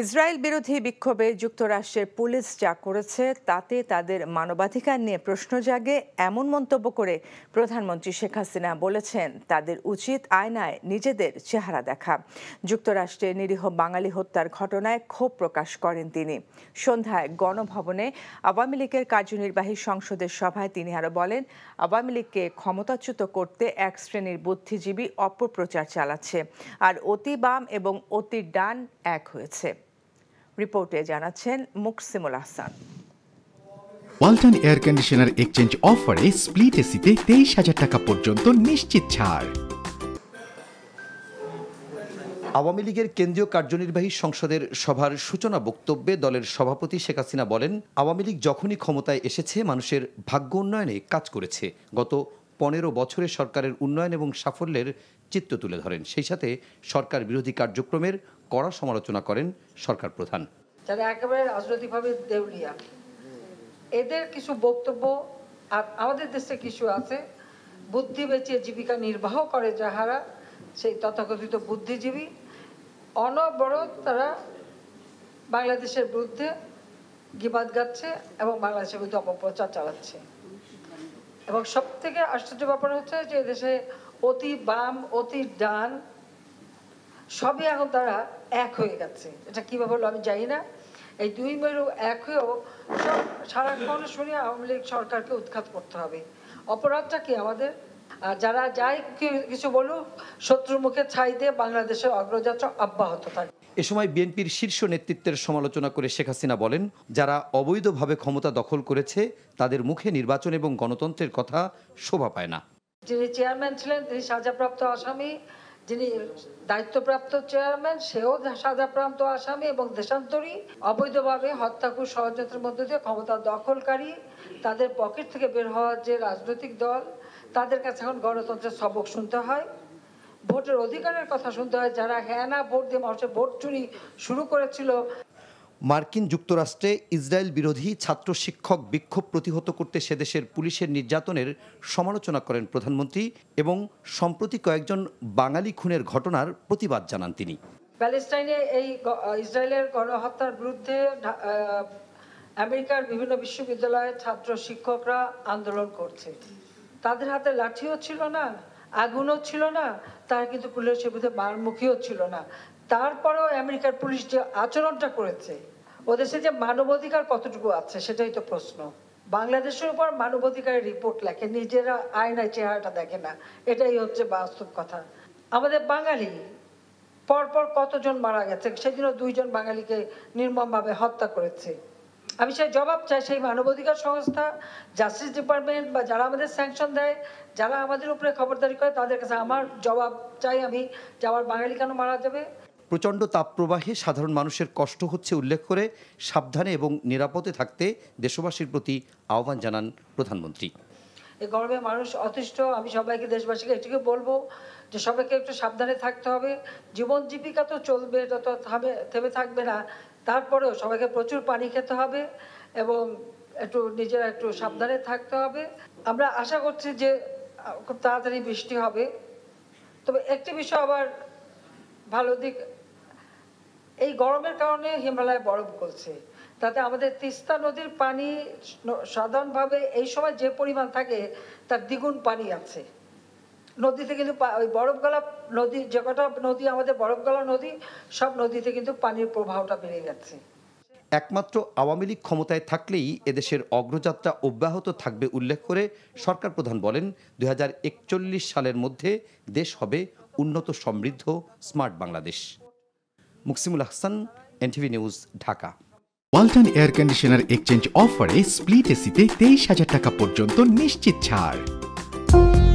Israel বিরোধী বিক্ষোভে যুক্তরাষ্ট্রের পুলিশ যা করেছে তাতে তাদের মানবাধিকার নিয়ে প্রশ্ন জাগে এমন মন্তব্য করে প্রধানমন্ত্রী শেখ হাসিনা বলেছেন তাদের উচিত আয়নায় নিজেদের চেহারা দেখা যুক্তরাষ্ট্রে নিরীহ বাঙালি হত্যার ঘটনায় ক্ষোভ প্রকাশ করেন তিনি সন্ধ্যায় গণভবনে আওয়ামী লীগের কার্যনির্বাহী সংসদের সভায় তিনি আরও বলেন আওয়ামী লীগকে ক্ষমতাচ্যুত করতে এক শ্রেণীর বুদ্ধিজীবী অপপ্রচার চালাচ্ছে আর অতি বাম এবং অতি ডান এক হয়েছে রিপোর্টে জানাচ্ছেন Muksimul Ahsan Walton air conditioner exchange অফারে স্প্লিট এসিতে তেইশ হাজার টাকা পর্যন্ত নিশ্চিত ছাড় আওয়ামী লীগের কেন্দ্রীয় কার্যনির্বাহী সংসদের সভার সূচনা বক্তব্যে দলের সভাপতি শেখ হাসিনা বলেন আওয়ামী লীগ যখনই ক্ষমতায় এসেছে মানুষের ভাগ্য উন্নয়নে কাজ করেছে গত পনেরো বছরে সরকারের উন্নয়ন এবং সাফল্যের চিত্র তুলে ধরেন সেই সাথে সরকার বিরোধী কার্যক্রমের কড়া সমালোচনা করেন সরকার প্রধান যারা একেবারে রাজনৈতিকভাবে দেউলিয়া এদের কিছু বক্তব্য আর আমাদের দেশে কিছু আছে বুদ্ধি বেঁচে জীবিকা নির্বাহ করে যাহারা সেই তথাকথিত বুদ্ধিজীবী অনবরত তারা বাংলাদেশের বিরুদ্ধে গিবাদ গাচ্ছে এবং বাংলাদেশের বিরুদ্ধে অপপ্রচার চালাচ্ছে এবং সব থেকে আশ্চর্য ব্যাপার হচ্ছে যে দেশে অতি বাম অতি ডান সবই এখন তারা এক হয়ে গেছে এটা কিভাবে হলো আমি জানি না এই দুই মেরু এক হয়েও সব সারাক্ষণ শুনে আওয়ামী লীগ সরকারকে উৎখাত করতে হবে অপরাধটা কি আমাদের যারা যাই কিছু বলুক শত্রুর মুখে ছাই দিয়ে বাংলাদেশের অগ্রযাত্রা অব্যাহত থাকে এ সময় বিএনপির শীর্ষ নেতৃত্বের সমালোচনা করে শেখ হাসিনা বলেন যারা অবৈধভাবে ক্ষমতা দখল করেছে তাদের মুখে নির্বাচন এবং গণতন্ত্রের কথা শোভা পায় না যিনি চেয়ারম্যান ছিলেন তিনি সাজাপ্রাপ্ত আসামি যিনি দায়িত্বপ্রাপ্ত চেয়ারম্যান সেও সাজাপ্রাপ্ত আসামি এবং দেশান্তরী অবৈধভাবে হত্যাকু ষড়যন্ত্রের মধ্য দিয়ে ক্ষমতা দখলকারী তাদের পকেট থেকে বের হওয়া যে রাজনৈতিক দল তাদের কাছে এখন গণতন্ত্রের সবক শুনতে হয় ভোটের অধিকারের কথা শুনতে হয় যারা হ্যাঁ না ভোট দিয়ে মানুষের ভোট চুরি শুরু করেছিল মার্কিন যুক্তরাষ্ট্রে ইসরায়েল বিরোধী ছাত্র শিক্ষক বিক্ষোভ প্রতিহত করতে সেদেশের পুলিশের নির্যাতনের সমালোচনা করেন প্রধানমন্ত্রী এবং সম্প্রতি কয়েকজন বাঙালি খুনের ঘটনার প্রতিবাদ জানান তিনি প্যালেস্টাইনে এই ইসরায়েলের গণহত্যার বিরুদ্ধে আমেরিকার বিভিন্ন বিশ্ববিদ্যালয়ের ছাত্র শিক্ষকরা আন্দোলন করছে তাদের হাতে লাঠিও ছিল না আগুনও ছিল না তারা কিন্তু পুলিশের বিরুদ্ধে মারমুখীও ছিল না তারপরেও আমেরিকার পুলিশ যে আচরণটা করেছে ওদেশে যে মানবাধিকার কতটুকু আছে সেটাই তো প্রশ্ন বাংলাদেশের উপর মানবাধিকারের রিপোর্ট লেখে নিজেরা আয়নায় চেহারাটা দেখে না এটাই হচ্ছে বাস্তব কথা আমাদের বাঙালি পরপর কতজন মারা গেছে সেদিনও দুইজন বাঙালিকে নির্মমভাবে হত্যা করেছে আমি সেই জবাব চাই সেই মানবাধিকার সংস্থা জাস্টিস ডিপার্টমেন্ট বা যারা আমাদের স্যাংশন দেয় যারা আমাদের উপরে খবরদারি করে তাদের কাছে আমার জবাব চাই আমি যে আমার বাঙালি কেন মারা যাবে প্রচণ্ড তাপপ্রবাহে সাধারণ মানুষের কষ্ট হচ্ছে উল্লেখ করে সাবধানে এবং নিরাপদে থাকতে দেশবাসীর প্রতি আহ্বান জানান প্রধানমন্ত্রী এই গরমে মানুষ অতিষ্ঠ আমি সবাইকে দেশবাসীকে এটুকু বলবো যে সবাইকে একটু সাবধানে থাকতে হবে জীবন জীবিকা তো চলবে যত থেমে থাকবে না তারপরেও সবাইকে প্রচুর পানি খেতে হবে এবং একটু নিজেরা একটু সাবধানে থাকতে হবে আমরা আশা করছি যে খুব তাড়াতাড়ি বৃষ্টি হবে তবে একটি বিষয় আবার ভালো দিক এই গরমের কারণে হিমালয় বরফ গলছে তাতে আমাদের তিস্তা নদীর পানি সাধারণভাবে এই সময় যে পরিমাণ থাকে তার দ্বিগুণ পানি আছে নদীতে কিন্তু ওই বরফ গলা নদী যে কটা নদী আমাদের বরফ গলা নদী সব নদীতে কিন্তু পানির প্রবাহটা বেড়ে যাচ্ছে একমাত্র আওয়ামী লীগ ক্ষমতায় থাকলেই এদেশের অগ্রযাত্রা অব্যাহত থাকবে উল্লেখ করে সরকার প্রধান বলেন দু সালের মধ্যে দেশ হবে উন্নত সমৃদ্ধ smart Bangladesh Muksimul Hasan NTV news Dhaka Walton air conditioner exchange অফারে স্প্লিট এসিতে তেইশ হাজার টাকা পর্যন্ত নিশ্চিত ছাড়